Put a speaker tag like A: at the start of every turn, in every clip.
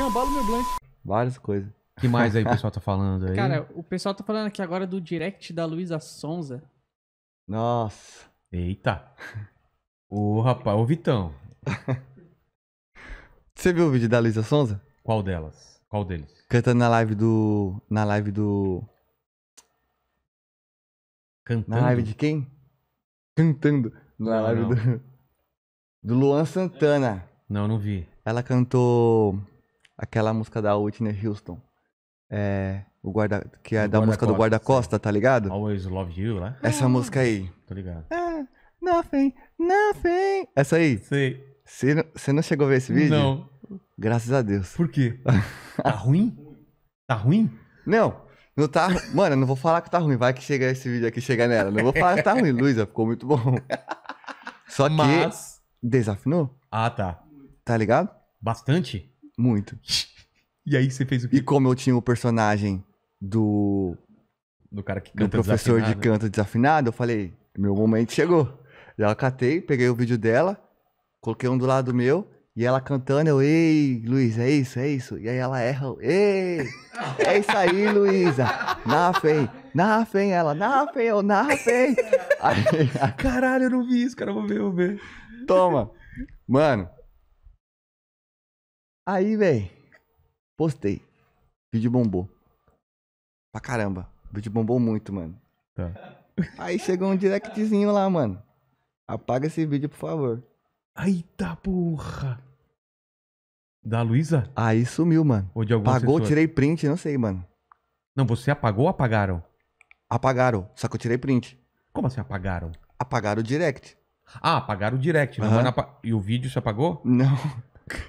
A: meu Várias coisas. O que mais aí o pessoal tá falando aí? Cara, o pessoal tá falando aqui agora do direct da Luísa Sonza. Nossa. Eita. Ô, rapaz, ô Vitão. Você viu o vídeo da Luísa Sonza? Qual delas? Qual deles? Cantando na live do. Na live do. Cantando? Na live de quem? Cantando. Na não, live não. do. Do Luan Santana. Não, não vi. Ela cantou aquela música da Whitney Houston. É, o guarda, que é o da guarda música Costa, do Guarda Costa, tá ligado? Always Love You, né? Essa ah, música aí. Tô ligado. Ah, nothing, nothing. Essa aí. Sei. Você não, você não chegou a ver esse vídeo? Não. Graças a Deus. Por quê? tá ruim? Tá ruim? Não. Não tá. Mano, eu não vou falar que tá ruim. Vai que chega esse vídeo aqui, chega nela. Não vou falar que tá ruim, Luísa. Ficou muito bom. Só que. Mas... Desafinou? Ah, tá. Tá ligado? Bastante? Muito. E aí você fez o quê? E como eu tinha o personagem do. Do cara que canta Do professor de canto desafinado, eu falei, meu momento chegou. Já catei, peguei o vídeo dela, coloquei um do lado meu, e ela cantando, eu, ei, Luiz, é isso, é isso. E aí ela erra, ei, é isso aí, Luísa. na fei ela, na Nafem, eu, fei Caralho, eu não vi isso, cara, vou ver, vou ver. Toma. Mano, Aí, velho, postei. Vídeo bombou. Pra caramba. Vídeo bombou muito, mano. Tá. Aí chegou um directzinho lá, mano. Apaga esse vídeo, por favor. Eita porra! Da Luísa? Aí sumiu, mano. Ou de algum Pagou, assessor. tirei print, não sei, mano. Não, você apagou ou apagaram? Apagaram, só que eu tirei print. Como assim apagaram? Apagaram o direct. Ah, apagaram o direct. Uhum. Não, e o vídeo se apagou? Não.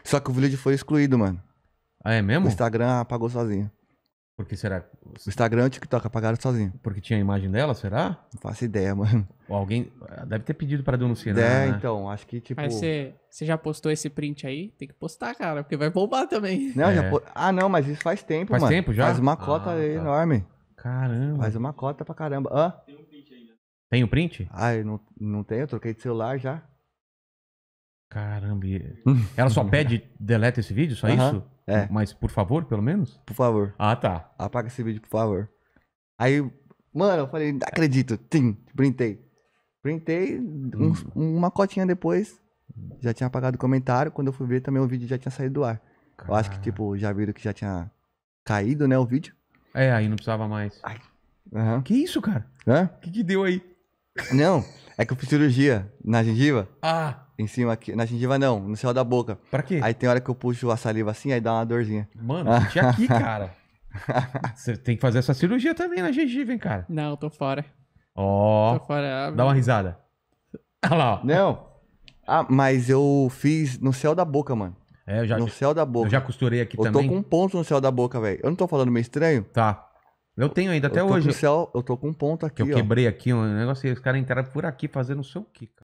A: Só que o vídeo foi excluído, mano. Ah, é mesmo? O Instagram apagou sozinho. Porque será? O Instagram e o TikTok apagaram sozinho. Porque tinha a imagem dela, será? Não faço ideia, mano. Ou alguém ah, deve ter pedido pra denunciar, é, né? É, então, acho que tipo... Mas você já postou esse print aí? Tem que postar, cara, porque vai bombar também. Não, é. já po... Ah, não, mas isso faz tempo, faz mano. Faz tempo já? Faz uma cota ah, tá. enorme. Caramba. Faz uma cota pra caramba. Hã? Tem um print ainda. Tem o um print? Ah, eu não, não tenho, eu troquei de celular já. Caramba. Ela só pede deleta esse vídeo, só isso? É. Mas por favor, pelo menos? Por favor. Ah, tá. Apaga esse vídeo, por favor. Aí, mano, eu falei, não acredito. Tim, printei. Printei, um, hum. uma cotinha depois, já tinha apagado o comentário. Quando eu fui ver, também o vídeo já tinha saído do ar. Caramba. Eu acho que, tipo, já viram que já tinha caído, né, o vídeo. É, aí não precisava mais. Ai. Uhum. Que isso, cara? O que, que deu aí? Não, é que eu fiz cirurgia na gengiva. Ah! em cima aqui. Na gengiva não, no céu da boca. Pra quê? Aí tem hora que eu puxo a saliva assim, aí dá uma dorzinha. Mano, senti é aqui, cara. Você tem que fazer essa cirurgia também na gengiva, hein, cara? Não, eu tô fora. Ó. Oh, tô fora. Ah, dá uma risada. Olha lá, ó. Não. Ah, mas eu fiz no céu da boca, mano. É, eu já. No céu da boca. Eu já costurei aqui eu também. Eu tô com um ponto no céu da boca, velho. Eu não tô falando meio estranho? Tá. Eu tenho ainda até eu hoje. Com céu, eu tô com um ponto aqui. Que eu ó. quebrei aqui um negócio e os caras entraram por aqui fazendo não sei o quê, cara.